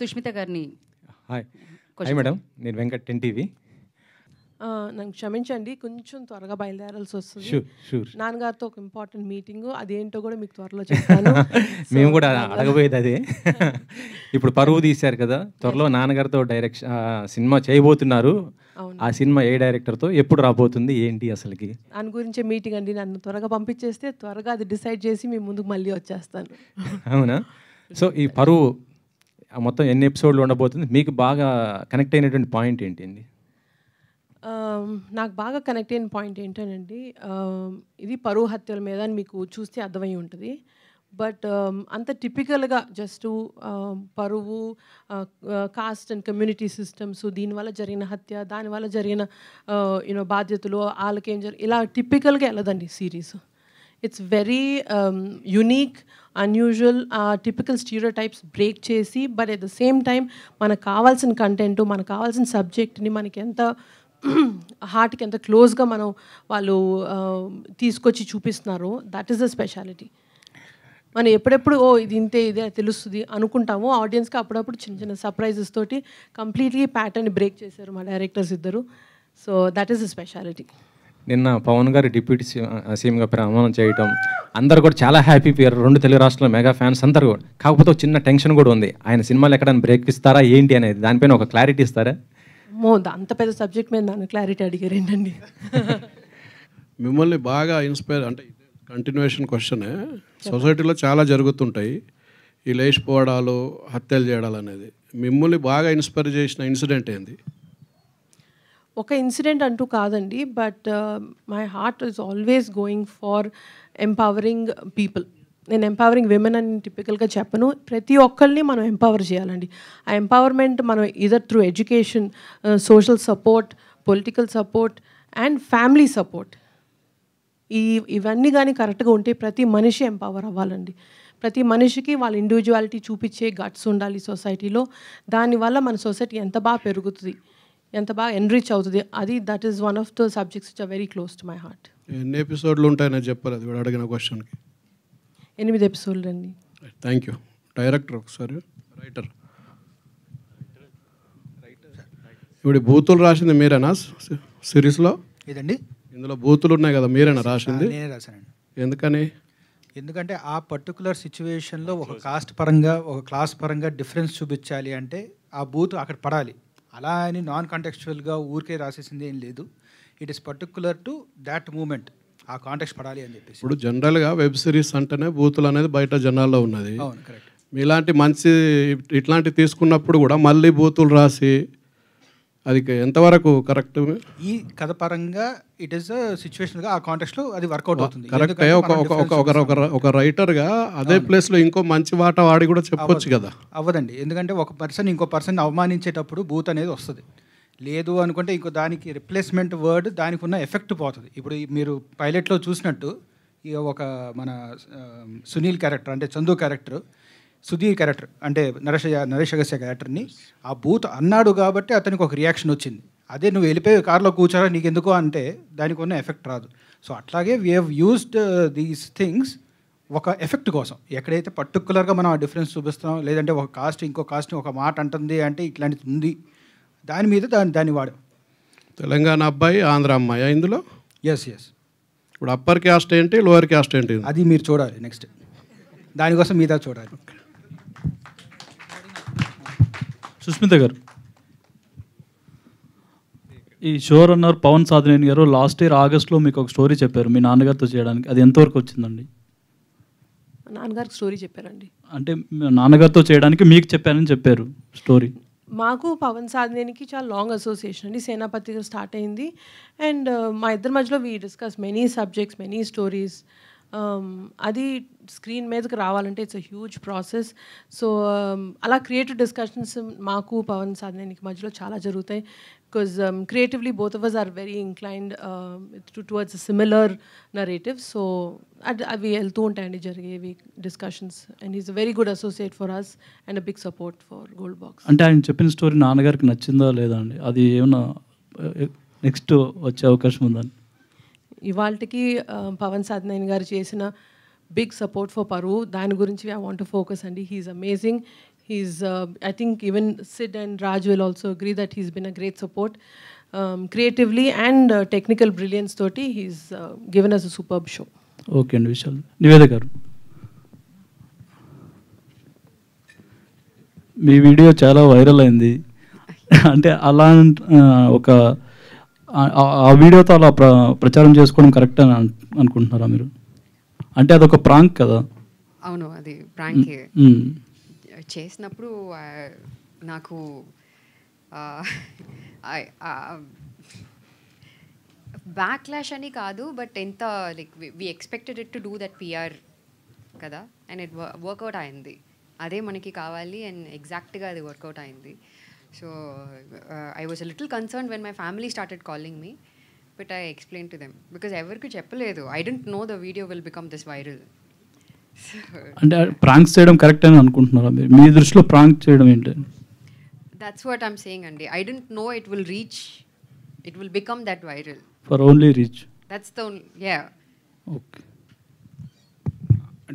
సుష్మిత గారిని hi madam నేను Venkat NTV నన్ను క్షమించండి కొంచెం త్వరగా బయలుదేరాల్సి వస్తుంది నాన్నగారితో ఒక ఇంపార్టెంట్ మీటింగ్ అదేంటో కూడా మీకు త్వరలో చెప్తాను మేము కూడా అడగబోయేది అదే ఇప్పుడు పరువు తీశారు కదా త్వరలో నాన్నగారితో డైరెక్షన్ సినిమా చేయబోతున్నారు ఆ సినిమా ఏ డైరెక్టర్తో ఎప్పుడు రాబోతుంది ఏంటి అసలుకి దాని గురించే మీటింగ్ అండి నన్ను త్వరగా పంపించేస్తే త్వరగా అది డిసైడ్ చేసి మీ ముందుకు మళ్ళీ వచ్చేస్తాను అవునా సో ఈ పరువు మొత్తం ఎన్ని ఎపిసోడ్లు ఉండబోతుంది మీకు బాగా కనెక్ట్ అయినటువంటి పాయింట్ ఏంటి అండి నాకు బాగా కనెక్ట్ అయిన పాయింట్ ఏంటనండి ఇది పరువు హత్యల మీద మీకు చూస్తే అర్థమై ఉంటుంది బట్ అంత టిపికల్గా జస్ట్ పరువు కాస్ట్ అండ్ కమ్యూనిటీ సిస్టమ్స్ దీనివల్ల జరిగిన హత్య దానివల్ల జరిగిన యూనో బాధ్యతలు వాళ్ళకేం జరిగి ఇలా టిపికల్గా వెళ్ళదండి series it's very unique unusual typical stereotypes break చేసి but at the same time మనకు కావాల్సిన కంటెంట్ మనకు కావాల్సిన సబ్జెక్ట్ని మనకి ఎంత హార్ట్కి ఎంత క్లోజ్గా మనం వాళ్ళు తీసుకొచ్చి చూపిస్తున్నారు దట్ ఈస్ ద స్పెషాలిటీ మనం ఎప్పుడెప్పుడు ఓ ఇది ఇంతే ఇదే తెలుస్తుంది అనుకుంటాము ఆడియన్స్కి అప్పుడప్పుడు చిన్న చిన్న సర్ప్రైజెస్ తోటి కంప్లీట్లీ ప్యాటర్న్ బ్రేక్ చేశారు మా డైరెక్టర్స్ ఇద్దరు so that is the speciality నిన్న పవన్ గారు డిప్యూటీ సీఎంగా ప్రమాణం చేయటం అందరు కూడా చాలా హ్యాపీ పేరు రెండు తెలుగు రాష్ట్రాల మెగా ఫ్యాన్స్ అందరు కూడా కాకపోతే చిన్న టెన్షన్ కూడా ఉంది ఆయన సినిమాలు ఎక్కడైనా బ్రేక్ ఇస్తారా ఏంటి అనేది దానిపైన ఒక క్లారిటీ ఇస్తారా అంత పెద్ద సబ్జెక్ట్ మీద నన్ను క్లారిటీ అడిగారు ఏంటండి మిమ్మల్ని బాగా ఇన్స్పైర్ అంటే కంటిన్యూషన్ క్వశ్చనే సొసైటీలో చాలా జరుగుతుంటాయి ఈ లేచిపోవడాలు హత్యలు చేయడాలు అనేది మిమ్మల్ని బాగా ఇన్స్పైర్ చేసిన ఇన్సిడెంట్ ఏంది ఒక ఇన్సిడెంట్ అంటూ కాదండి but my heart is always going far empowering people నేను ఎంపవరింగ్ విమెన్ అని టిపికల్గా చెప్పను ప్రతి ఒక్కరిని మనం ఎంపవర్ చేయాలండి ఆ ఎంపవర్మెంట్ మనం either through education social support political support and family support ఈ ఇవన్నీ కానీ కరెక్ట్గా ఉంటే ప్రతి మనిషి ఎంపవర్ అవ్వాలండి ప్రతి మనిషికి వాళ్ళ ఇండివిజువాలిటీ చూపించే గట్స్ ఉండాలి సొసైటీలో దానివల్ల మన సొసైటీ ఎంత బాగా పెరుగుతుంది ఎంత బాగా రీచ్ అవుతుంది అది that is one of the subjects which are very close to my heart ఎన్ని ఎపిసోడ్లు ఉంటాయని చెప్పాలి అది అడిగిన క్వశ్చన్కి ఎనిమిది ఎపిసోడ్లు అండి థ్యాంక్ యూ డైరెక్టర్ ఒకసారి రైటర్ ఇప్పుడు బూతులు రాసింది మీరేనా సిరీస్లో ఇదండి ఇందులో బూతులు ఉన్నాయి కదా మీరేనా రాసింది నేనే ఎందుకని ఎందుకంటే ఆ పర్టికులర్ సిచ్యువేషన్లో ఒక కాస్ట్ పరంగా ఒక క్లాస్ పరంగా డిఫరెన్స్ చూపించాలి అంటే ఆ బూత్ అక్కడ పడాలి అలా అని నాన్ కాంటెక్చువల్గా ఊరికే రాసేసింది ఏం లేదు it is particular to that moment ఆ కాంటెక్స్ పడాలి అని చెప్పేసి ఇప్పుడు జనరల్గా వెబ్ సిరీస్ అంటేనే బూతులు అనేది బయట జనాల్లో ఉన్నది అవును కరెక్ట్ ఇలాంటి మంచి ఇట్లాంటి తీసుకున్నప్పుడు కూడా మళ్ళీ బూతులు రాసి అది ఎంతవరకు కరెక్ట్ ఈ కథ పరంగా ఇట్ ఈస్ సిచ్యువేషన్ గా ఆ కాంటెక్స్ట్ లో అది వర్కౌట్ అవుతుంది కరెక్ట్ ఒక ఒక రైటర్ గా అదే ప్లేస్ లో ఇంకో మంచి వాట వాడి కూడా చెప్పొచ్చు కదా అవ్వదండి ఎందుకంటే ఒక పర్సన్ ఇంకో పర్సన్ అవమానించేటప్పుడు బూత్ అనేది వస్తుంది లేదు అనుకుంటే ఇంకో దానికి రిప్లేస్మెంట్ వర్డ్ దానికి ఉన్న ఎఫెక్ట్ పోతుంది ఇప్పుడు మీరు పైలట్లో చూసినట్టు ఒక మన సునీల్ క్యారెక్టర్ అంటే చందు క్యారెక్టర్ సుధీర్ క్యారెక్టర్ అంటే నరేష నరేష్ అగస్య క్యారెక్టర్ని ఆ బూత్ అన్నాడు కాబట్టి అతనికి ఒక రియాక్షన్ వచ్చింది అదే నువ్వు వెళ్ళిపోయి కార్లో కూర్చోరా నీకు ఎందుకో అంటే దానికి ఉన్న ఎఫెక్ట్ రాదు సో అట్లాగే we have used these things ఒక ఎఫెక్ట్ కోసం ఎక్కడైతే పర్టికులర్గా మనం ఆ డిఫరెన్స్ చూపిస్తున్నాం లేదంటే ఒక కాస్ట్ ఇంకో కాస్ట్ ఒక మాట అంటుంది అంటే ఇట్లాంటిది ఉంది దాని మీద దాని దాన్ని వాడు తెలంగాణ అబ్బాయి ఆంధ్ర అమ్మాయి ఇందులో ఎస్ ఎస్ ఇప్పుడు అప్పర్ క్యాస్ట్ ఏంటి లోయర్ క్యాస్ట్ ఏంటి అది మీరు చూడాలి నెక్స్ట్ దానికోసం మీద చూడాలి సుస్మిత గారు ఈ షోర్ రన్నర్ పవన్ సాధనేని గారు లాస్ట్ ఇయర్ ఆగస్ట్లో మీకు ఒక స్టోరీ చెప్పారు మీ నాన్నగారితో చేయడానికి అది ఎంతవరకు వచ్చిందండి నాన్నగారికి స్టోరీ చెప్పారండి అంటే నాన్నగారితో చేయడానికి మీకు చెప్పారని చెప్పారు స్టోరీ మాకు పవన్ సాధనేనికి చాలా లాంగ్ అసోసియేషన్ అండి సేనాపతిగా స్టార్ట్ అయింది అండ్ మా ఇద్దరి మధ్యలో we discuss many subjects many stories Um, అది స్క్రీన్ మీదకి రావాలంటే it's a huge process so అలా క్రియేటివ్ డిస్కషన్స్ మాకు పవన్ సాధనేనికి మధ్యలో చాలా జరుగుతాయి because creatively both ours are very inclined to towards similar narrative so at అవి వెళ్తూ ఉంటాయండి జరిగేవి discussions and is very good associate for us and a big support for Gold Box అంటే ఆయన చెప్పిన స్టోరీ నాన్నగారికి నచ్చిందా లేదా అండి అది ఏమన్నా నెక్స్ట్ uh, వచ్చే అవకాశం ఉందండి ఇవాళకి పవన్ సాధనైన్ గారు చేసిన బిగ్ సపోర్ట్ ఫర్ పరువు దాని గురించి ఐ వాంట్ ఫోకస్ అండి he's amazing he's I think even Sid and Raj will also agree that he's been a great support creatively and technical brilliance తోటి he's given us a superb show okay అండి విశాల్ నివేద గారు మీ video చాలా viral అయింది అంటే అలా ఒక ఆ వీడియోతో అలా ప్ర ప్రచారం చేసుకోవడం కరెక్ట్ అని అనుకుంటున్నారా మీరు అంటే అదొక ప్రాంక్ కదా అవును అది ప్రాంక్ చేసినప్పుడు నాకు బ్యాక్ బ్యాక్లాష్ అని కాదు బట్ ఎంత like we expected it to do that PR కదా అండ్ ఇట్ వర్కౌట్ అయింది అదే మనకి కావాలి అండ్ ఎగ్జాక్ట్గా అది వర్కౌట్ అయింది So uh, I was a little concerned when my family started calling me, but I explained to them because ఎవరికి చెప్పలేదు I didn't know the video will become this viral. అంటే ప్రాంక్స్ చేయడం correct అని అనుకుంటున్నారా మీరు మీ దృష్టిలో ప్రాంక్ చేయడం ఏంటి దట్స్ వాట్ ఐమ్ సేయింగ్ అండి I don't know it will reach it will become that viral for only reach that's the yeah okay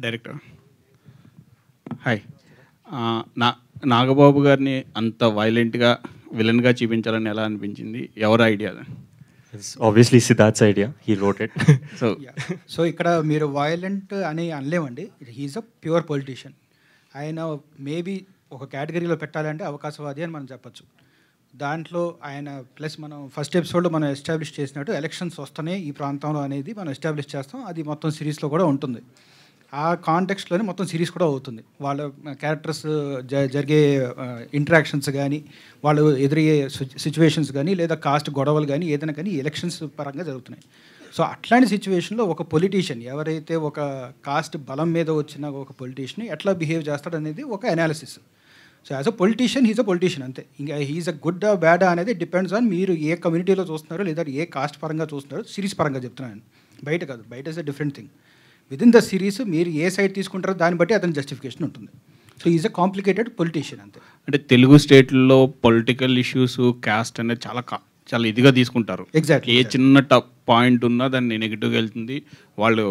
director hi నా నాగబాబు గారిని అంత వైలెంట్గా విలన్గా చూపించాలని ఎలా అనిపించింది ఎవరి idea obviously Siddharth's idea he wrote it so so ఇక్కడ మీరు వయలెంట్ అని అనలేమండి హీఈస్ అ ప్యూర్ పొలిటీషియన్ ఆయన మేబీ ఒక కేటగిరీలో పెట్టాలంటే అవకాశవాది అని మనం చెప్పచ్చు దాంట్లో ఆయన ప్లస్ మనం ఫస్ట్ ఎపిసోడ్లో మనం ఎస్టాబ్లిష్ చేసినట్టు ఎలక్షన్స్ వస్తేనే ఈ ప్రాంతంలో అనేది మనం ఎస్టాబ్లిష్ చేస్తాం అది మొత్తం సిరీస్లో కూడా ఉంటుంది ఆ కాంటెక్స్ట్లోనే మొత్తం సిరీస్ కూడా అవుతుంది వాళ్ళ క్యారెక్టర్స్ జ జరిగే ఇంటరాక్షన్స్ కానీ వాళ్ళు ఎదురయ్యే సిచ్యువేషన్స్ కానీ లేదా కాస్ట్ గొడవలు కానీ ఏదైనా కానీ ఎలక్షన్స్ పరంగా జరుగుతున్నాయి సో అట్లాంటి సిచ్యువేషన్లో ఒక పొలిటీషియన్ ఎవరైతే ఒక కాస్ట్ బలం మీద వచ్చిన ఒక పొలిటీషియన్ ఎట్లా బిహేవ్ చేస్తాడనేది ఒక analysis so as a politician he's a politician అంతే ఇంకా హీజ్ అ గుడ్ బ్యాడ్ అనేది డిపెండ్స్ ఆన్ మీరు ఏ కమ్యూనిటీలో చూస్తున్నారో లేదా ఏ కాస్ట్ పరంగా చూస్తున్నారో సిరీస్ పరంగా చెప్తున్నాను బయట కాదు బయట is a different thing with in the series మీరు ఏ సైడ్ తీసుకుంటారో దాన్ని బట్టి అతని జస్టిఫికేషన్ ఉంటుంది so is a complicated politician అంతే అంటే తెలుగు స్టేట్లో పొలిటికల్ ఇష్యూస్ క్యాస్ట్ అనేది చాలా చాలా ఇదిగా తీసుకుంటారు ఎగ్జాక్ట్ ఏ చిన్న టప్ పాయింట్ ఉన్నా దాన్ని నెగిటివ్గా వెళ్తుంది వాళ్ళు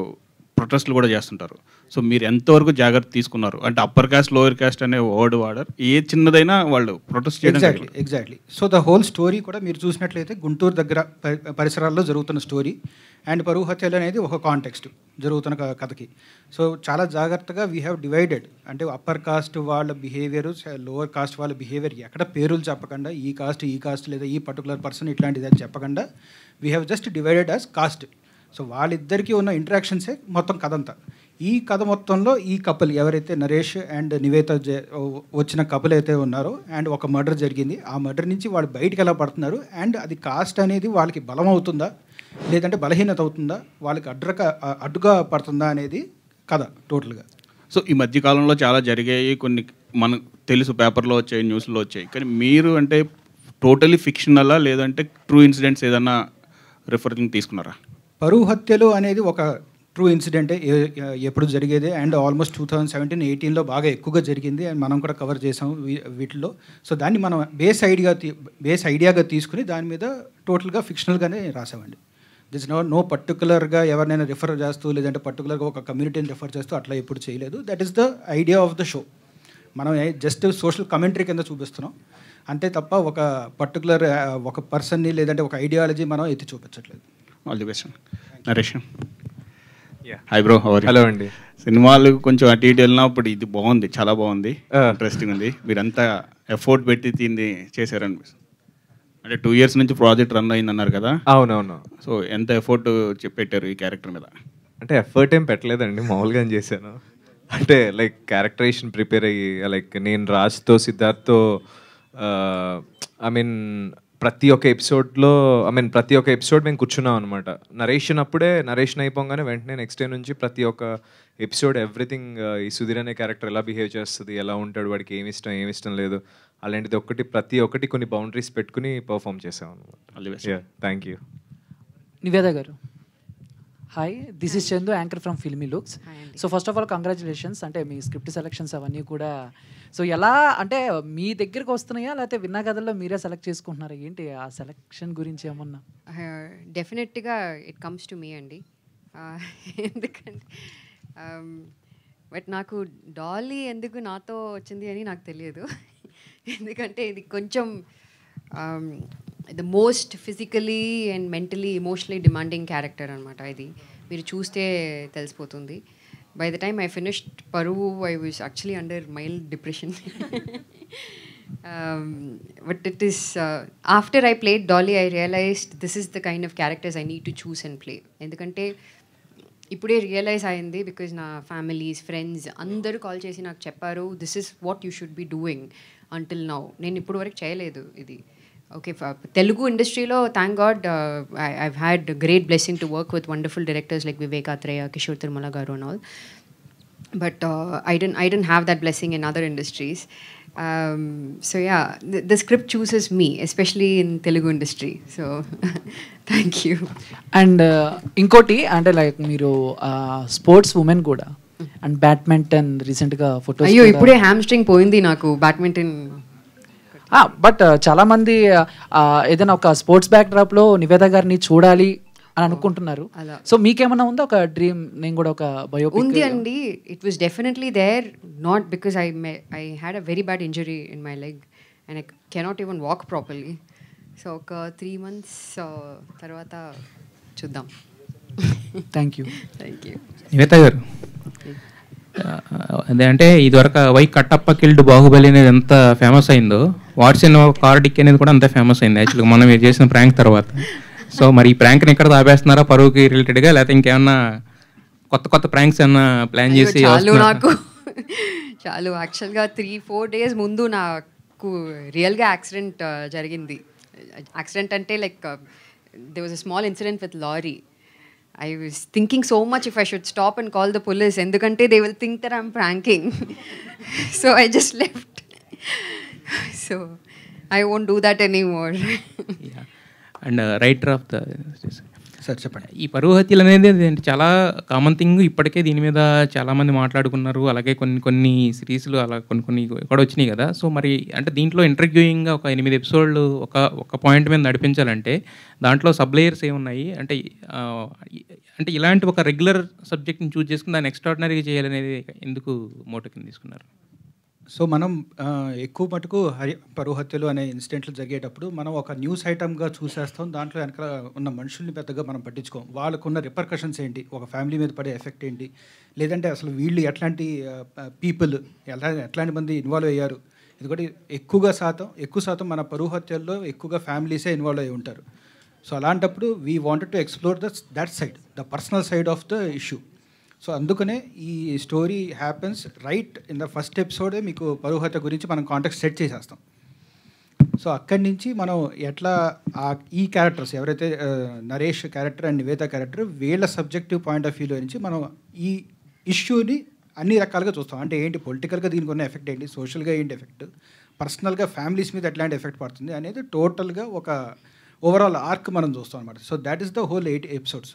ప్రొటెస్ట్లు కూడా చేస్తుంటారు సో మీరు ఎంతవరకు జాగ్రత్త తీసుకున్నారు అంటే అప్పర్ కాస్ట్ లోయర్ కాస్ట్ అనే వర్డ్ వాడర్ ఏ చిన్నదైనా వాళ్ళు protest exactly exactly so the whole story కూడా మీరు చూసినట్లయితే గుంటూరు దగ్గర పరిసరాల్లో జరుగుతున్న స్టోరీ అండ్ పరువు హత్యలు అనేది ఒక కాంటెక్స్ట్ జరుగుతున్న కథకి సో చాలా జాగ్రత్తగా వీ హ్యావ్ డివైడెడ్ అంటే అప్పర్ కాస్ట్ వాళ్ళ బిహేవియర్ లోవర్ కాస్ట్ వాళ్ళ బిహేవియర్ ఎక్కడ పేరులు చెప్పకుండా ఈ కాస్ట్ ఈ కాస్ట్ లేదా ఈ పర్టికులర్ పర్సన్ ఇట్లాంటిది అని చెప్పకుండా we have just divided as caste so వాళ్ళిద్దరికీ ఉన్న ఇంటరాక్షన్సే మొత్తం కథ అంతా ఈ కథ మొత్తంలో ఈ కపుల్ ఎవరైతే నరేష్ అండ్ నివేత వచ్చిన కపుల్ అయితే ఉన్నారో అండ్ ఒక మర్డర్ జరిగింది ఆ మర్డర్ నుంచి వాళ్ళు బయటకు ఎలా పడుతున్నారు అండ్ అది కాస్ట్ అనేది వాళ్ళకి బలం అవుతుందా లేదంటే బలహీనత అవుతుందా వాళ్ళకి అడ్రక అడ్డుగా పడుతుందా అనేది కథ టోటల్గా సో ఈ మధ్య కాలంలో చాలా జరిగాయి కొన్ని మన తెలుసు పేపర్లో వచ్చాయి న్యూస్లో వచ్చాయి కానీ మీరు అంటే టోటలీ ఫిక్షనలా లేదంటే ట్రూ ఇన్సిడెంట్స్ ఏదన్నా రిఫరింగ్ తీసుకున్నారా పరువు హత్యలు అనేది ఒక ట్రూ ఇన్సిడెంటే ఎప్పుడు జరిగేది and almost two thousand seventeen ఎయిటీన్లో బాగా ఎక్కువగా జరిగింది అండ్ మనం కూడా కవర్ చేసాం వీటిలో సో దాన్ని మనం బేస్ ఐడియా బేస్ ఐడియాగా తీసుకుని దాని మీద టోటల్గా ఫిక్షనల్గానే రాసామండి దిస్ నో నో పర్టికులర్గా ఎవరినైనా రిఫర్ చేస్తూ లేదంటే పర్టికులర్గా ఒక కమ్యూనిటీని రిఫర్ చేస్తూ అట్లా ఎప్పుడు చేయలేదు that is the idea of the show మనం జస్ట్ సోషల్ కమెంటరీ కింద చూపిస్తున్నాం అంతే తప్ప ఒక పర్టికులర్ ఒక పర్సన్ని లేదంటే ఒక ఐడియాలజీ మనం ఎత్తి చూపించట్లేదు all the best Naresh hi bro hello అండి సినిమాలు కొంచెం అటు ఇటు వెళ్ళినప్పుడు ఇది బాగుంది చాలా బాగుంది ఇంట్రెస్టింగ్ ఉంది మీరంతా ఎఫోర్ట్ పెట్టి దీన్ని చేశారనిపిస్తుంది అంటే టూ ఇయర్స్ నుంచి ప్రాజెక్ట్ రన్ అయింది అన్నారు కదా అవునవును సో ఎంత ఎఫర్ట్ పెట్టారు ఈ క్యారెక్టర్ మీద అంటే ఎఫర్ట్ ఏం పెట్టలేదండి మామూలుగా చేశాను అంటే లైక్ క్యారెక్టరేషన్ ప్రిపేర్ అయ్యి లైక్ నేను రాజ్తో సిద్ధార్థ్తో ఐ uh, మీన్ ప్రతి ఒక్క ఎపిసోడ్లో ఐ మీన్ ప్రతి ఒక్క ఎపిసోడ్ మేము కూర్చున్నాం అనమాట నరేషన్ అప్పుడే నరేషన్ అయిపోగానే వెంటనే నెక్స్ట్ డే నుంచి ప్రతి ఒక్క ఎపిసోడ్ ఎవ్రీథింగ్ ఈ సుధీర్ అనే క్యారెక్టర్ ఎలా బిహేవ్ చేస్తుంది ఎలా ఉంటాడు వాడికి ఏమి ఇష్టం ఏమి ఇష్టం లేదు అలాంటిది ఒక్కటి ప్రతి ఒక్కటి కొన్ని బౌండరీస్ పెట్టుకుని పర్ఫామ్ చేసాం అనమాట thank you Niveda garu hi this is Chandu anchor from Filmy Looks so first of all congratulations అంటే మీ స్క్రిప్ట్ సెలెక్షన్స్ అవన్నీ కూడా సో ఎలా అంటే మీ దగ్గరకు వస్తున్నాయా లేకపోతే విన్నా కథల్లో మీరే సెలెక్ట్ చేసుకుంటున్నారా ఏంటి ఆ సెలెక్షన్ గురించి ఏమన్నా డెఫినెట్గా ఇట్ కమ్స్ టు మీ అండి uh, ఎందుకంటే బట్ um, నాకు డాలీ ఎందుకు నాతో వచ్చింది అని నాకు తెలియదు ఎందుకంటే ఇది కొంచెం um, the most physically and mentally emotionally demanding character అనమాట ఇది మీరు చూస్తే తెలిసిపోతుంది by the time I finished Paruvu I was actually under mild depression but it is after I played Dolly I realised this is the kind of characters I need to choose and play ఎందుకంటే ఇప్పుడే realise అయింది because నా families friends అందరూ call చేసి నాకు చెప్పారు this is what you should be doing until now నేను ఇప్పటివరకు వరకు చేయలేదు ఇది Okay, for Telugu industry, lo, thank God, uh, I, have had a great blessing to work with wonderful directors like Vivek Atreya, Kishore Tirumala and all. But uh, I, didn't, I didn't have that blessing in other industries. Um, so yeah, the, the, script chooses me, especially in Telugu industry. So thank you. And uh, inkoti అంటే like మీరు sports uh, hmm. And badminton recent badminton రీసెంట్గా photos అయ్యో hamstring hamstring badminton... నాకు badminton but uh, చాలామంది ఏదైనా ఒక sports back డ్రాప్లో Niveda గారిని చూడాలి అని అనుకుంటున్నారు సో మీకేమన్నా ఉందా ఒక డ్రీమ్ నేను కూడా ఒక బయో ఉంది అండి it was definitely there not because I I had a very bad injury in my leg and I cannot even walk properly so ఒక త్రీ మంత్స్ uh, తర్వాత చూద్దాం థ్యాంక్ యూ థ్యాంక్ యూ గారు అదేంటే అంటే ఇదివరకు why Kattappa killed Baahubali అనేది ఎంత famous అయిందో వాట్సన్ కార్డిక్ అనేది కూడా అంత ఫేమస్ అయింది యాక్చువల్గా మనం మీరు చేసిన ప్రాంక్ తర్వాత సో మరి ఈ ప్రాంక్ని ఎక్కడ ఆపేస్తున్నారా పరువుకి రిలేటెడ్గా లేకపోతే ఇంకేమన్నా కొత్త కొత్త ప్రాంక్స్ ఏమన్నా ప్లాన్ చేసి నాకు చాలు యాక్చువల్గా త్రీ ఫోర్ డేస్ ముందు నాకు రియల్గా యాక్సిడెంట్ uh, జరిగింది యాక్సిడెంట్ అంటే like they was a small incident with lorry I was thinking so much if I should stop and call the police. In the country, they will think that I'm pranking. so I just left. so I won't do that anymore. yeah. And a uh, writer of the. Sir చెప్పండి ఈ పరువు హత్యలు అనేది చాలా common thing ఇప్పటికే దీని మీద చాలామంది మాట్లాడుకున్నారు అలాగే కొన్ని కొన్ని సిరీస్లు అలా కొన్ని కొన్ని కూడా వచ్చినాయి కదా సో మరి అంటే దీంట్లో ఇంటర్వ్యూయింగ్ ఒక ఎనిమిది ఎపిసోడ్లు ఒక ఒక పాయింట్ మీద నడిపించాలంటే దాంట్లో సబ్ లేయర్స్ ఏమున్నాయి అంటే అంటే ఇలాంటి ఒక రెగ్యులర్ సబ్జెక్ట్ని చూస్ చేసుకుని దాన్ని ఎక్స్ట్రాడినరీగా చేయాలనేది ఎందుకు మోటకిని తీసుకున్నారు సో మనం ఎక్కువ మటుకు హరి పరుహత్యలు అనే ఇన్సిడెంట్లు జరిగేటప్పుడు మనం ఒక న్యూస్ ఐటమ్గా చూసేస్తాం దాంట్లో వెనక ఉన్న మనుషుల్ని పెద్దగా మనం పట్టించుకోం వాళ్ళకున్న రిపర్కషన్స్ ఏంటి ఒక ఫ్యామిలీ మీద పడే ఎఫెక్ట్ ఏంటి లేదంటే అసలు వీళ్ళు ఎట్లాంటి పీపుల్ ఎలా ఎట్లాంటి మంది ఇన్వాల్వ్ అయ్యారు ఎందుకంటే ఎక్కువగా శాతం ఎక్కువ శాతం మన పరుహత్యల్లో ఎక్కువగా ఫ్యామిలీసే ఇన్వాల్వ్ అయి ఉంటారు సో అలాంటప్పుడు we wanted to explore the that side the personal side of the issue so అందుకనే ఈ story happens right in the first ఎపిసోడే మీకు పరోహత గురించి మనం కాంటాక్ట్ సెట్ చేసేస్తాం సో అక్కడి నుంచి మనం ఎట్లా ఆ ఈ క్యారెక్టర్స్ ఎవరైతే Naresh character and Niveda character వీళ్ళ సబ్జెక్టివ్ పాయింట్ ఆఫ్ వ్యూలో నుంచి మనం ఈ ఇష్యూని అన్ని రకాలుగా చూస్తాం అంటే ఏంటి పొలిటికల్గా దీనికి ఉన్న ఎఫెక్ట్ ఏంటి సోషల్గా ఏంటి ఎఫెక్ట్ పర్సనల్గా ఫ్యామిలీస్ మీద ఎట్లాంటి ఎఫెక్ట్ పడుతుంది అనేది టోటల్గా ఒక ఓవరాల్ ఆర్క్ మనం చూస్తాం అనమాట so that is the whole eight episodes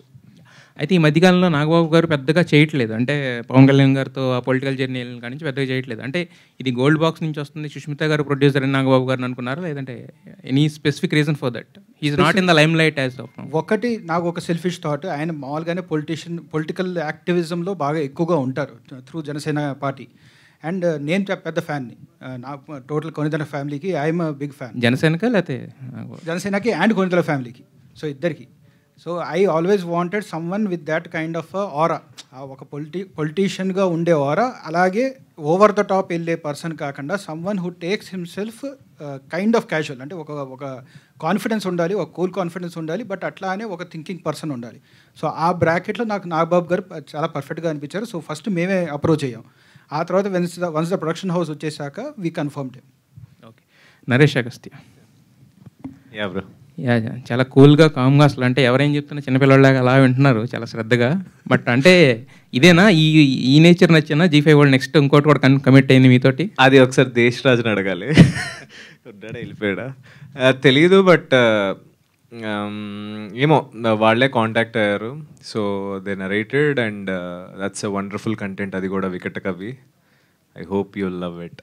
అయితే ఈ మధ్యకాలంలో నాగబాబు గారు పెద్దగా చేయట్లేదు అంటే పవన్ కళ్యాణ్ గారితో ఆ పొలిటికల్ జర్నీ కాడి నుంచి పెద్దగా చేయట్లేదు అంటే ఇది గోల్డ్ బాక్స్ నుంచి వస్తుంది సుష్మిత గారు ప్రొడ్యూసర్ అని నాగబాబు గారు అనుకున్నారు లేదంటే any specific reason for that is not in the limelight as of ఒకటి నాకు ఒక సెల్ఫిష్ థాట్ ఆయన మామూలుగానే పొలిటీషియన్ పొలిటికల్ యాక్టివిజంలో బాగా ఎక్కువగా ఉంటారు త్రూ జనసేన పార్టీ అండ్ uh, నేను పెద్ద ఫ్యాన్ని నా టోటల్ కొనిదల ఫ్యామిలీకి ఐఎమ్ బిగ్ ఫ్యాన్ జనసేనకి లేకపోతే జనసేనకి అండ్ కొనిదల ఫ్యామిలీకి సో ఇద్దరికి so I always wanted someone with that kind of aura ఒక పొలిటీ పొలిటీషియన్గా ఉండే ఆరా అలాగే ఓవర్ ద టాప్ వెళ్ళే పర్సన్ కాకుండా someone who takes himself kind of casual అంటే ఒక ఒక కాన్ఫిడెన్స్ ఉండాలి ఒక కూల్ కాన్ఫిడెన్స్ ఉండాలి బట్ అట్లానే ఒక థింకింగ్ పర్సన్ ఉండాలి సో ఆ బ్రాకెట్లో నాకు నాగబాబు గారు చాలా పర్ఫెక్ట్గా అనిపించారు సో ఫస్ట్ మేమే అప్రోచ్ అయ్యాం ఆ తర్వాత once the once the production house వచ్చేసాక we confirmed okay Naresh Agasthi yeah bro yeah చాలా కూల్గా కామ్గా అసలు అంటే ఎవరేం చెప్తున్నా చిన్నపిల్లలాగా అలా వింటున్నారు చాలా శ్రద్ధగా బట్ అంటే ఇదేనా ఈ ఈ నేచర్ నచ్చిన జీ ఫైవ్ వరల్డ్ నెక్స్ట్ ఇంకోటి కూడా కమిట్ అయింది మీతోటి అది ఒకసారి దేశ్ రాజుని అడగాలి వెళ్ళిపోయాడా తెలియదు బట్ ఏమో వాళ్ళే కాంటాక్ట్ అయ్యారు so they narrated and that's a wonderful content అది కూడా వికెట్ కవి I hope you love it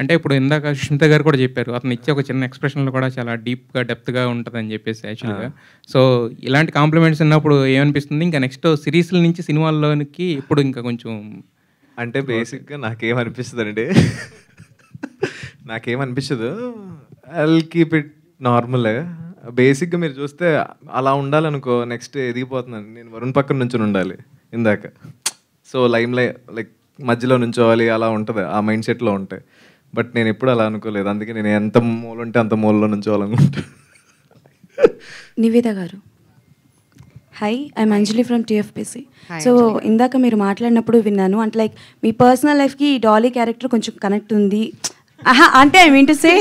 అంటే ఇప్పుడు ఇందాక సుష్మిత గారు కూడా చెప్పారు అతను ఇచ్చే ఒక చిన్న ఎక్స్ప్రెషన్లో కూడా చాలా డీప్గా డెప్త్గా ఉంటుంది అని చెప్పేసి యాక్చువల్గా సో ఇలాంటి కాంప్లిమెంట్స్ ఉన్నప్పుడు ఏమనిపిస్తుంది ఇంకా నెక్స్ట్ సిరీస్ల నుంచి సినిమాల్లోనికి ఇప్పుడు ఇంకా కొంచెం అంటే బేసిక్గా నాకేమనిపిస్తుంది అండి నాకేమనిపించదు ఐ కీప్ ఇట్ నార్మల్ బేసిక్గా మీరు చూస్తే అలా ఉండాలనుకో నెక్స్ట్ ఎదిగిపోతున్నాను నేను వరుణ్ పక్కన నుంచి ఉండాలి ఇందాక సో లైమ్ లైక్ మధ్యలో నుంచోవాలి అలా ఉంటుంది ఆ మైండ్ సెట్లో ఉంటాయి బట్ నేను ఎప్పుడు అలా అనుకోలేదు అందుకే నేను ఎంత మూల ఉంటే అంత మూలలో అనుకుంటాను Niveda garu hi I'm Anjali from TFPC so ఇందాక మీరు మాట్లాడినప్పుడు విన్నాను అంటే లైక్ మీ పర్సనల్ లైఫ్కి ఈ డాలీ క్యారెక్టర్ కొంచెం కనెక్ట్ ఉంది అంటే ఐ మీన్ టు సే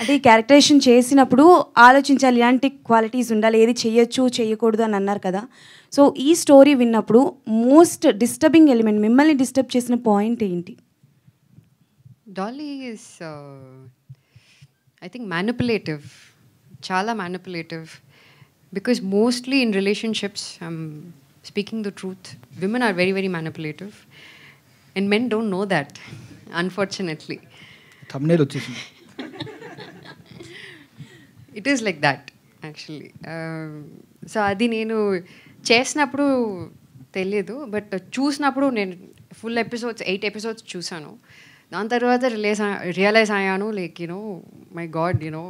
అంటే ఈ క్యారెక్టరేషన్ చేసినప్పుడు ఆలోచించాలి ఇలాంటి క్వాలిటీస్ ఉండాలి ఏది చేయొచ్చు చేయకూడదు అని అన్నారు కదా సో ఈ స్టోరీ విన్నప్పుడు మోస్ట్ డిస్టర్బింగ్ ఎలిమెంట్ మిమ్మల్ని డిస్టర్బ్ చేసిన పాయింట్ ఏంటి Dolly is I think manipulative చాలా manipulative because mostly in relationships I'm speaking the truth women are very very manipulative and men don't know that unfortunately it is like that actually so అది నేను చేసినప్పుడు తెలియదు but చూసినప్పుడు నేను full episodes eight episodes చూసాను దాని తర్వాత రిలేస్ రియలైజ్ అయ్యాను like you know my God you know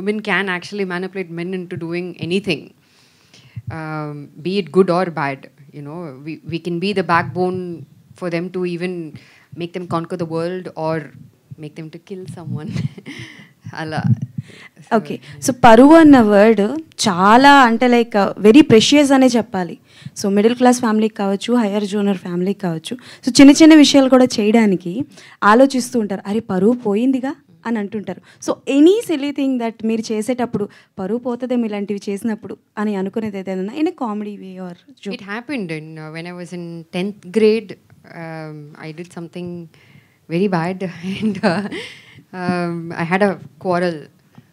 women can actually manipulate men into doing anything be it good or bad you know we can be the backbone for them to even make them conquer the world or make them to kill someone అలా okay so పరువు అన్న word చాలా అంటే like very precious అనే చెప్పాలి so middle class ఫ్యామిలీకి కావచ్చు higher junior ఫ్యామిలీకి కావచ్చు సో చిన్న చిన్న విషయాలు కూడా చేయడానికి ఆలోచిస్తూ ఉంటారు అరే పరువు పోయిందిగా అని అంటుంటారు so any silly thing that మీరు చేసేటప్పుడు పరువు పోతుందేమో ఇలాంటివి చేసినప్పుడు అని అనుకునేది ఏదైనా in comedy way or it happened in when I was in tenth grade I did something very bad and um, I had a quarrel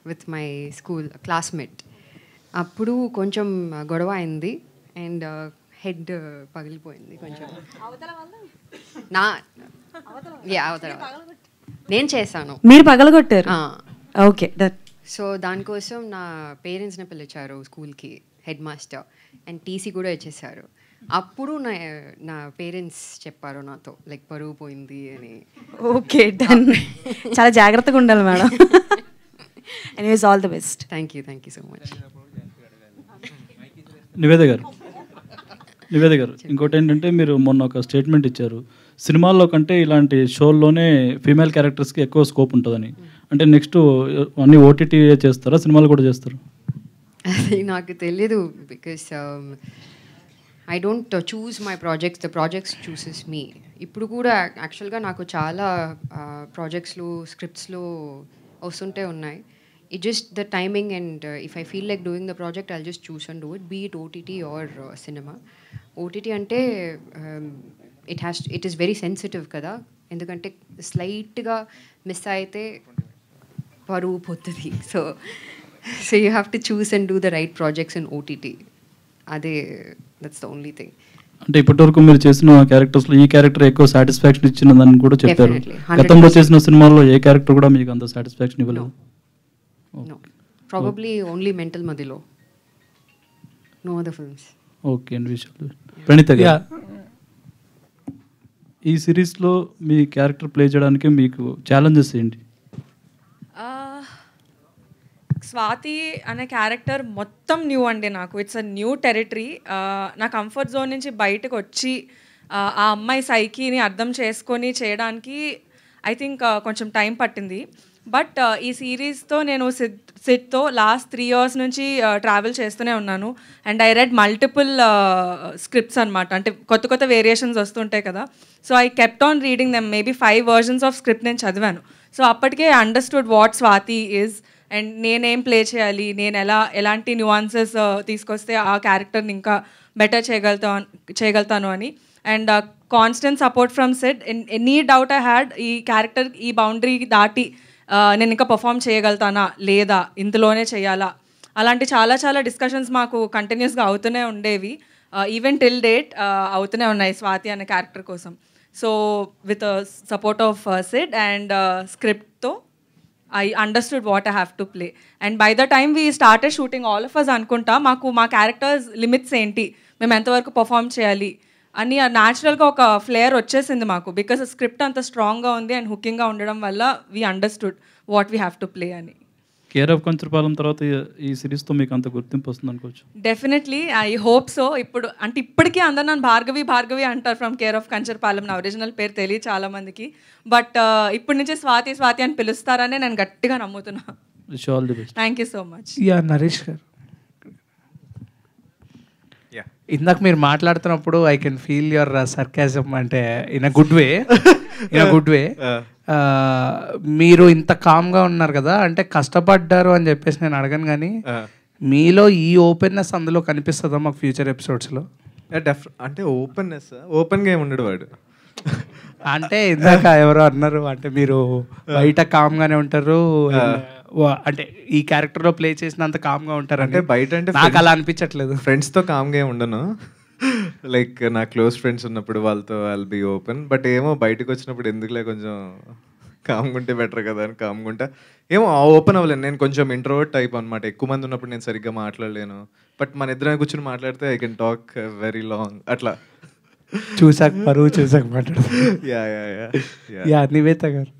with my school classmate. అప్పుడు కొంచెం uh, గొడవ అయింది అండ్ హెడ్ uh, uh, పగిలిపోయింది కొంచెం నా yeah అవతల నేను చేశాను మీరు పగలగొట్టారు ఓకే సో దానికోసం నా పేరెంట్స్ని పిలిచారు స్కూల్కి హెడ్ మాస్టర్ అండ్ టీసీ కూడా ఇచ్చేసారు అప్పుడు నా నా పేరెంట్స్ చెప్పారు నాతో లైక్ పరువు పోయింది అని ఓకే డన్ చాలా జాగ్రత్తగా ఉండాలి madam anyways all the best thank you thank you so much Nivetha గారు నివేద గారు ఇంకోటి ఏంటంటే మీరు మొన్న ఒక స్టేట్మెంట్ ఇచ్చారు సినిమాల్లో కంటే ఇలాంటి షోల్లోనే ఫీమేల్ క్యారెక్టర్స్కి ఎక్కువ స్కోప్ ఉంటుందని అంటే నెక్స్ట్ అన్ని ఓటీటీ చేస్తారా సినిమాలు కూడా చేస్తారు అది నాకు తెలియదు because um, I don't choose my projects the projects chooses me ఇప్పుడు కూడా యాక్చువల్గా నాకు చాలా ప్రాజెక్ట్స్లో uh, స్క్రిప్ట్స్లో వస్తుంటే ఉన్నాయి it just the timing and if I feel like doing the project I just choose and do it be it OTT or cinema OTT అంటే it has it is very sensitive కదా ఎందుకంటే స్లైట్గా miss అయితే పరువు పోతుంది so so you have to choose and do the right projects in OTT అదే that's the only thing అంటే ఇప్పటి వరకు మీరు చేసిన క్యారెక్టర్స్ లో ఈ క్యారెక్టర్ ఎక్కువ సాటిస్ఫాక్షన్ ఇచ్చినదని కూడా చెప్పారు గతంలో చేసిన సినిమాల్లో ఏ క్యారెక్టర్ కూడా మీకు అంత సాటిస్ఫాక్షన్ ఇవ్వలేదు ప్రాబబ్లీ ఓన్లీ మెంటల్ మధ్యలో నో అదర్ ఫిల్మ్స్ ఓకే అండి విషయాలు ప్రణీత ఈ సిరీస్లో మీ క్యారెక్టర్ ప్లే చేయడానికి మీకు ఛాలెంజెస్ ఏంటి స్వాతి అనే క్యారెక్టర్ మొత్తం న్యూ అండి నాకు ఇట్స్ అ న్యూ టెరిటరీ నా కంఫర్ట్ జోన్ నుంచి బయటకు వచ్చి ఆ అమ్మాయి సైకిని అర్థం చేసుకొని చేయడానికి ఐ థింక్ కొంచెం టైం పట్టింది బట్ ఈ సిరీస్తో నేను సిద్ సిట్తో లాస్ట్ త్రీ ఇయర్స్ నుంచి ట్రావెల్ చేస్తూనే ఉన్నాను and I read multiple scripts అనమాట అంటే కొత్త కొత్త వేరియేషన్స్ వస్తుంటాయి కదా so I kept on reading them maybe five versions of script నేను చదివాను సో అప్పటికే understood what Swathi is and నేనేం ప్లే చేయాలి నేను ఎలా ఎలాంటి న్యూవాన్సెస్ uh, తీసుకొస్తే ఆ క్యారెక్టర్ని ఇంకా బెటర్ చేయగలుగుతా చేయగలుగుతాను అని and constant support from set any doubt I had ఈ క్యారెక్టర్ ఈ బౌండరీ దాటి uh, నేను ఇంకా పర్ఫామ్ చేయగలుగుతానా లేదా ఇంతలోనే చేయాలా అలాంటి చాలా చాలా డిస్కషన్స్ మాకు కంటిన్యూస్గా అవుతూనే ఉండేవి ఈవెన్ టిల్ డేట్ అవుతూనే ఉన్నాయి స్వాతి అనే క్యారెక్టర్ కోసం so with support of Sid and స్క్రిప్ట్తో I understood what I have to play and by the time we start shooting all of us అనుకుంటా మాకు మా క్యారెక్టర్స్ లిమిట్స్ ఏంటి మేము ఎంతవరకు పర్ఫామ్ చేయాలి అని న్యాచురల్గా ఒక ఫ్లేయర్ వచ్చేసింది మాకు బికాస్ స్క్రిప్ట్ అంత స్ట్రాంగ్గా ఉంది అండ్ హుకింగ్గా ఉండడం వల్ల we understood what we have to play అని కేర్ ఆఫ్ కొంచెపాలెం తర్వాత ఈ సిరీస్తో మీకు అంత గుర్తింపు వస్తుంది అనుకోవచ్చు డెఫినెట్లీ ఐ హోప్ సో ఇప్పుడు అంటే ఇప్పటికీ అందరు నన్ను భార్గవి భార్గవి అంటారు ఫ్రమ్ కేర్ ఆఫ్ కంచర్పాలెం నా ఒరిజినల్ పేరు తెలియదు చాలా మందికి బట్ uh, ఇప్పటి నుంచే స్వాతి స్వాతి అని పిలుస్తారనే నేను గట్టిగా నమ్ముతున్నాను thank you so much yeah Naresh గారు ఇందాక మీరు మాట్లాడుతున్నప్పుడు I can feel your sarcasm అంటే in a good way in a good way మీరు ఇంత కామ్గా ఉన్నారు కదా అంటే కష్టపడ్డారు అని చెప్పేసి నేను అడగను కానీ మీలో ఈ ఓపెన్నెస్ అందులో కనిపిస్తుందా మాకు ఫ్యూచర్ ఎపిసోడ్స్లో డెఫ్ అంటే ఓపెన్నెస్ ఓపెన్గా ఏమి ఉండడు వాడు అంటే ఇందాక ఎవరు అన్నారు అంటే మీరు బయట కామ్గానే ఉంటారు అంటే ఈ క్యారెక్టర్లో ప్లే చేసినంత కామ్గా ఉంటారు అంటే బయట అంటే నాకు అలా అనిపించట్లేదు ఫ్రెండ్స్తో కామ్గా ఉండను లైక్ నా క్లోజ్ ఫ్రెండ్స్ ఉన్నప్పుడు వాళ్ళతో ఐల్ బి ఓపెన్ బట్ ఏమో బయటకు వచ్చినప్పుడు ఎందుకులే కొంచెం కామ్గుంటే బెటర్ కదా అని కామ్గుంటా ఏమో ఏమో ఓపెన్ అవ్వలేను నేను కొంచెం ఇంట్రోవర్ట్ టైప్ అనమాట ఎక్కువ మంది ఉన్నప్పుడు నేను సరిగ్గా మాట్లాడలేను బట్ మన ఇద్దరం కూర్చొని మాట్లాడితే I can talk very long అట్లా చూసాక పరువు చూసాక మాట్లాడు yeah yeah yeah yeah Nivetha గారు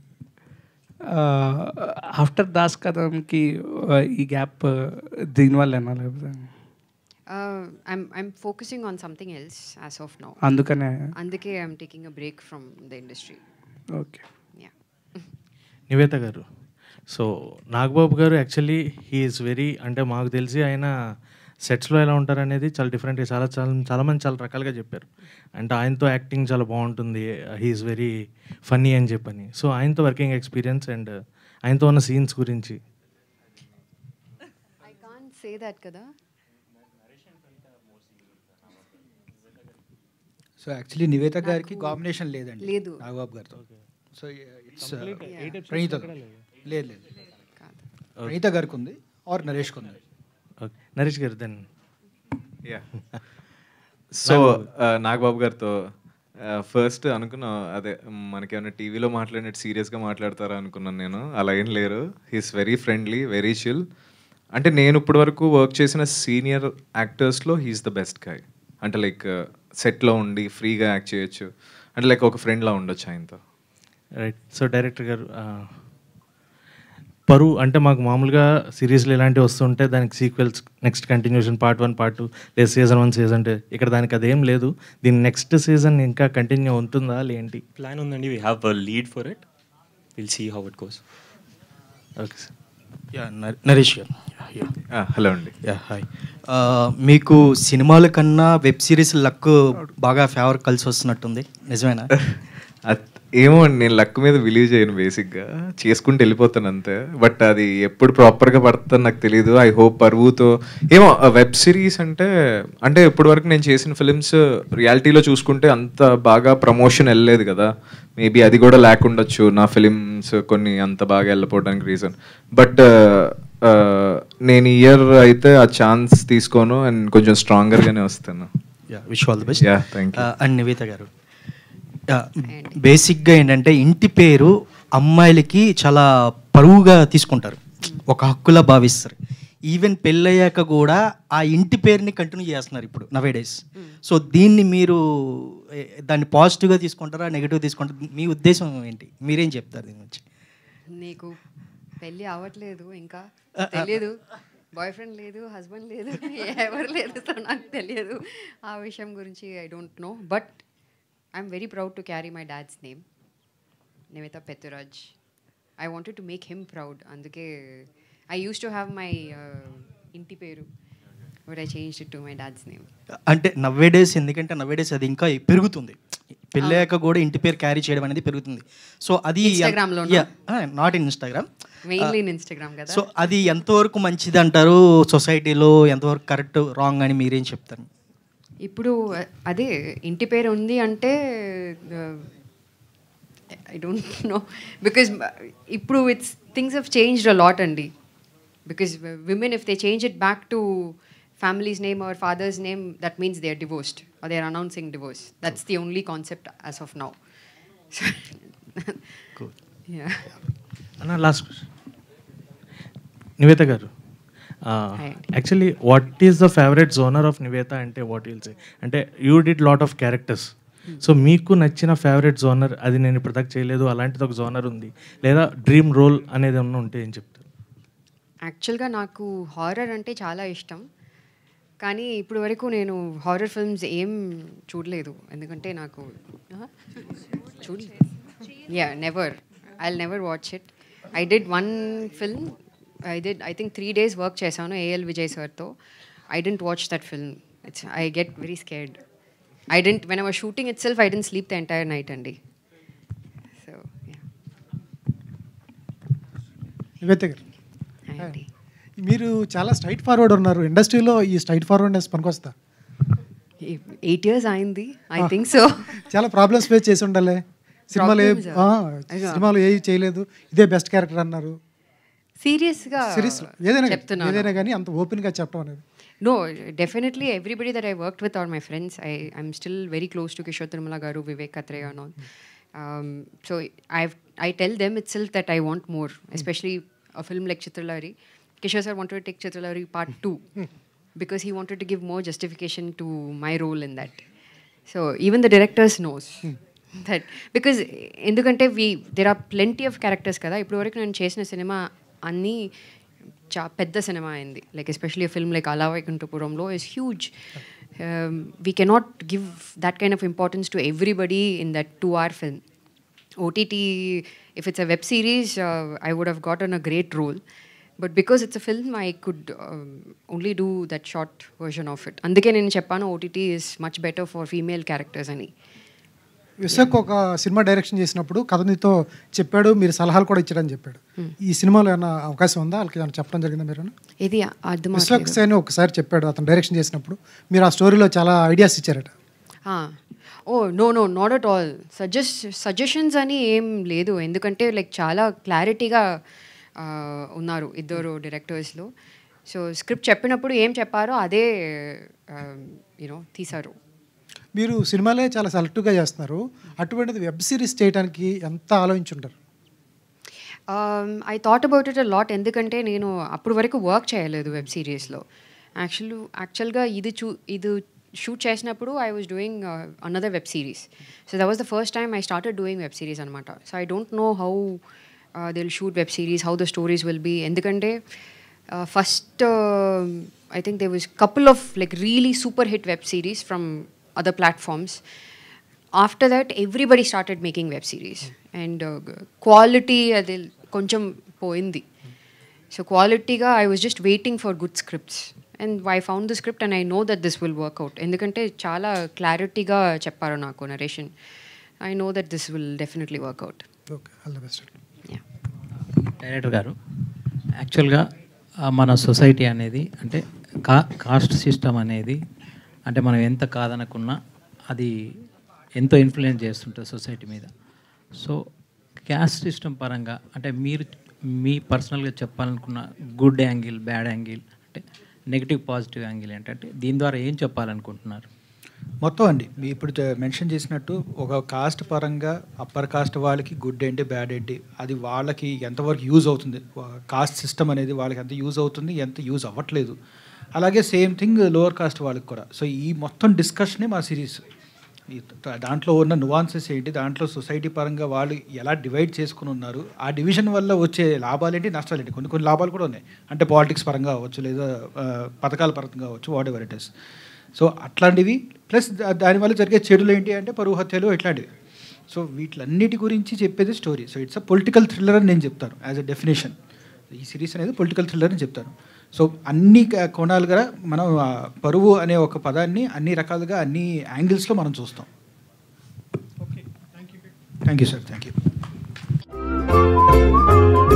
ఆఫ్టర్ దాస్ కథంకి ఈ గ్యాప్ దీనివల్ల లేకపోతే focusing on something else as of now అందుకనే అందుకే I'm taking a break from the industry okay Nivetha గారు సో నాగబాబు గారు యాక్చువల్లీ హీఈస్ వెరీ అంటే మాకు తెలిసి ఆయన సెట్స్లో ఎలా ఉంటారు అనేది చాలా డిఫరెంట్గా చాలా చాలా చాలామంది చాలా రకాలుగా చెప్పారు అంటే ఆయనతో యాక్టింగ్ చాలా బాగుంటుంది హీఈస్ వెరీ ఫన్నీ అని చెప్పని సో ఆయనతో వర్కింగ్ ఎక్స్పీరియన్స్ అండ్ ఆయనతో ఉన్న సీన్స్ గురించి ఐ కాంట్ సే దాట్ కదా సో యాక్చువల్లీ నివేత గారికి కాంబినేషన్ లేదండి లేదు నాగబాబు గారితో సో ఇట్స్ uh, ప్రణీత లేదు లేదు ప్రణీత గారికి ఉంది ఆర్ నరేష్ ఉంది నరేష్ గారు then yeah so uh, Nagababu గారితో ఫస్ట్ uh, అనుకున్నా అదే మనకేమైనా టీవీలో మాట్లాడినట్టు సీరియస్గా మాట్లాడతారా అనుకున్నాను నేను అలా ఏం లేరు he's very friendly very chill అంటే నేను ఇప్పటి వరకు వర్క్ చేసిన సీనియర్ యాక్టర్స్లో హీఈస్ ద బెస్ట్ గాయ్ అంటే లైక్ సెట్లో ఉండి ఫ్రీగా యాక్ట్ చేయొచ్చు అంటే లైక్ ఒక ఫ్రెండ్లా ఉండొచ్చు ఆయనతో రైట్ సో డైరెక్టర్ గారు పరు అంటే మాకు మామూలుగా సిరీస్లు ఇలాంటివి వస్తుంటే దానికి sequels next continuation part one part two లేదు సీజన్ వన్ సీజన్ టూ ఇక్కడ దానికి అదేం లేదు దీని నెక్స్ట్ సీజన్ ఇంకా కంటిన్యూ ఉంటుందా లేంటి ప్లాన్ ఉందండి we have lead for it will see how it goes okay sir yeah Naresh hello అండి యా హాయ్ మీకు సినిమాల కన్నా వెబ్ సిరీస్ లక్ బాగా ఫేవర్ కలిసి వస్తున్నట్టుంది నిజమేనా ఏమో నేను లక్ మీద బిలీవ్ చేయను బేసిక్గా చేసుకుంటూ వెళ్ళిపోతాను అంతే బట్ అది ఎప్పుడు ప్రాపర్గా పడుతుందని నాకు తెలియదు ఐ హోప్ పరువుతో ఏమో వెబ్ సిరీస్ అంటే అంటే ఇప్పటి వరకు నేను చేసిన ఫిలిమ్స్ రియాలిటీలో చూసుకుంటే అంత బాగా ప్రమోషన్ వెళ్ళలేదు కదా మేబీ అది కూడా లేకుండొచ్చు నా ఫిలిమ్స్ కొన్ని అంత బాగా వెళ్ళిపోవడానికి రీజన్ బట్ నేను ఇయర్ అయితే ఆ ఛాన్స్ తీసుకోను అండ్ కొంచెం స్ట్రాంగర్గానే వస్తాను wish all best and Nivetha గారు బేసిక్గా ఏంటంటే ఇంటి పేరు అమ్మాయిలకి చాలా పరువుగా తీసుకుంటారు ఒక హక్కులా భావిస్తారు ఈవెన్ పెళ్ళయ్యాక కూడా ఆ ఇంటి పేరుని కంటిన్యూ చేస్తున్నారు ఇప్పుడు డేస్ సో hmm. దీన్ని మీరు దాన్ని పాజిటివ్గా తీసుకుంటారా నెగిటివ్ తీసుకుంటారా మీ ఉద్దేశం ఏంటి మీరేం చెప్తారు దీని గురించి నీకు పెళ్ళి అవ్వట్లేదు ఇంకా తెలియదు బాయ్ ఫ్రెండ్ లేదు హస్బెండ్ లేదు ఎవరు లేదు సో నాకు తెలియదు ఆ విషయం గురించి I don't know but I'm very proud to carry my dad's name Nivetha Pethuraj I wanted to make him proud అందుకే I use to have my ఇంటి పేరు అంటే నవ్వే డేస్ ఎందుకంటే నవ్వే డేస్ అది ఇంకా పెరుగుతుంది పెళ్ళాక కూడా ఇంటి పేరు క్యారీ చేయడం అనేది పెరుగుతుంది సో అది నాట్ ఇన్ ఇన్స్టాగ్రామ్ సో అది ఎంతవరకు మంచిది అంటారు సొసైటీలో ఎంతవరకు కరెక్ట్ రాంగ్ అని మీరేం చెప్తారు ఇప్పుడు అదే ఇంటి పేరు ఉంది అంటే ఐ డోంట్ నో బికాజ్ ఇప్పుడు it's things have changed a lot అండి because women if they change it back to family's name our father's name that means they are divorced or they are announcing divorce that's the only concept as of now last Nivetha గారు actually what is the favourite genre of Nivetha అంటే what will say అంటే you did lot of characters so మీకు నచ్చిన favourite genre అది నేను ఇప్పుడు చేయలేదు అలాంటిది ఒక జోనర్ ఉంది లేదా డ్రీమ్ రోల్ అనేది ఏమన్నా ఉంటే ఏం చెప్తారు యాక్చువల్గా నాకు హారర్ అంటే చాలా ఇష్టం కానీ ఇప్పుడు వరకు నేను హారర్ ఫిల్మ్స్ ఏం చూడలేదు ఎందుకంటే నాకు చూడలేదు yeah never I never watch it I did one film I డి I think three days work చేశాను ఏఎల్ విజయ్ సార్తో I didn't watch that film it's I get very scared I didn't when our shooting itself I didn't sleep the entire night అండి so మీరు చాలా straightforward ఉన్నారు ఇండస్ట్రీలో ఈ straightforwardness పనికొస్తా eight years అయింది ఐ థింక్ సో చాలా problems face చేసి ఉండాలి సినిమాలు ఏ సినిమాలు ఏవి చేయలేదు ఇదే బెస్ట్ క్యారెక్టర్ అన్నారు సీరియస్గా ఏదైనా కానీ అంత ఓపెన్గా చెప్పడం అనేది no definitely everybody that I work with all my friends I I'm still very close to Kishore Tirumala గారు Vivek Athreya and all so I I tell them itself that I want more especially film like Chitralahari Kishore sir want take Chitralahari part two because he wanted to give more justification to my role in that so even the directors knows that because ఎందుకంటే we there are plenty of characters కదా ఇప్పటివరకు నేను చేసిన cinema అన్నీ చా పెద్ద cinema అయింది like especially film like అలా వైకుంఠపురంలో is huge we cannot give that kind of importance to everybody in that too or film OTT if it's a web series I would have got an a great role but because it's a film I could only do that short version of it అందుకే నేను చెప్పాను OTT is much better for female characters అని విశాఖ ఒక cinema direction చేసినప్పుడు కథనితో చెప్పాడు మీరు సలహాలు కూడా ఇచ్చాడని చెప్పాడు ఈ సినిమాలో ఏమైనా అవకాశం ఉందా వాళ్ళకి ఏమైనా చెప్పడం జరిగిందా మీరు ఇది విశాఖ సేన్ ఒకసారి చెప్పాడు అతను డైరెక్షన్ చేసినప్పుడు మీరు ఆ స్టోరీలో చాలా ఐడియాస్ ఇచ్చారట oh no no not at all సజెస్ సజెషన్స్ అని ఏం లేదు ఎందుకంటే లైక్ చాలా క్లారిటీగా ఉన్నారు ఇద్దరు డైరెక్టర్స్లో సో స్క్రిప్ట్ చెప్పినప్పుడు ఏం చెప్పారో అదే యూనో తీశారు మీరు సినిమాలే చాలా సెలెక్టివ్గా చేస్తున్నారు అటువంటిది వెబ్ సిరీస్ చేయడానికి ఎంత ఆలోచించుంటారు I thought about it a lot ఎందుకంటే నేను అప్పుడు వరకు వర్క్ చేయలేదు వెబ్ సిరీస్లో యాక్చువల్ యాక్చువల్గా ఇది చూ ఇది షూట్ చేసినప్పుడు I was doing another web series so that was the first time I started doing web series అనమాట so I don't know how they'll shoot web series how the stories will be ఎందుకంటే first I think they was couple of like really super hit web series from other platforms. After that everybody started making web series, and uh, quality అది కొంచెం పోయింది so క్వాలిటీగా I was just waiting for good scripts and I found the script and I know that this will work out ఎందుకంటే చాలా క్లారిటీగా చెప్పారు నాకు narration I know that this will definitely work out director గారు యాక్చువల్గా మన సొసైటీ అనేది అంటే కా కాస్ట్ సిస్టమ్ అనేది అంటే మనం ఎంత కాదనుకున్నా అది ఎంతో ఇన్ఫ్లుయెన్స్ చేస్తుంటుంది సొసైటీ మీద సో క్యాస్ట్ సిస్టమ్ పరంగా అంటే మీరు మీ పర్సనల్గా చెప్పాలనుకున్న గుడ్ యాంగిల్ బ్యాడ్ యాంగిల్ అంటే నెగిటివ్ పాజిటివ్ యాంగిల్ ఏంటంటే దీని ద్వారా ఏం చెప్పాలనుకుంటున్నారు మొత్తం అండి మీ ఇప్పుడు మెన్షన్ చేసినట్టు ఒక కాస్ట్ పరంగా అప్పర్ కాస్ట్ వాళ్ళకి గుడ్ ఏంటి బ్యాడ్ ఏంటి అది వాళ్ళకి ఎంతవరకు యూజ్ అవుతుంది కాస్ట్ సిస్టమ్ అనేది వాళ్ళకి ఎంత యూజ్ అవుతుంది ఎంత యూజ్ అవ్వట్లేదు అలాగే సేమ్ థింగ్ లోవర్ కాస్ట్ వాళ్ళకి కూడా సో ఈ మొత్తం డిస్కషనే మా సిరీస్ దాంట్లో ఉన్న నువాన్సెస్ ఏంటి దాంట్లో సొసైటీ పరంగా వాళ్ళు ఎలా డివైడ్ చేసుకుని ఉన్నారు ఆ డివిజన్ వల్ల వచ్చే లాభాలు ఏంటి నష్టాలు ఏంటి కొన్ని కొన్ని లాభాలు కూడా ఉన్నాయి అంటే పాలిటిక్స్ పరంగా అవ్వచ్చు లేదా పథకాల పరంగా అవ్వచ్చు whatever it is so అట్లాంటివి ప్లస్ దానివల్ల జరిగే చెడులు ఏంటి అంటే పరువు హత్యలు ఇట్లాంటివి సో వీటిలన్నిటి గురించి చెప్పేది story so it's a political thriller అని నేను చెప్తాను యాజ్ అ డెఫినేషన్ ఈ సిరీస్ అనేది పొలిటికల్ థ్రిల్లర్ అని చెప్తాను సో అన్ని కోణాలుగా మనం పరువు అనే ఒక పదాన్ని అన్ని రకాలుగా అన్ని యాంగిల్స్లో మనం చూస్తాం okay thank you sir thank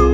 you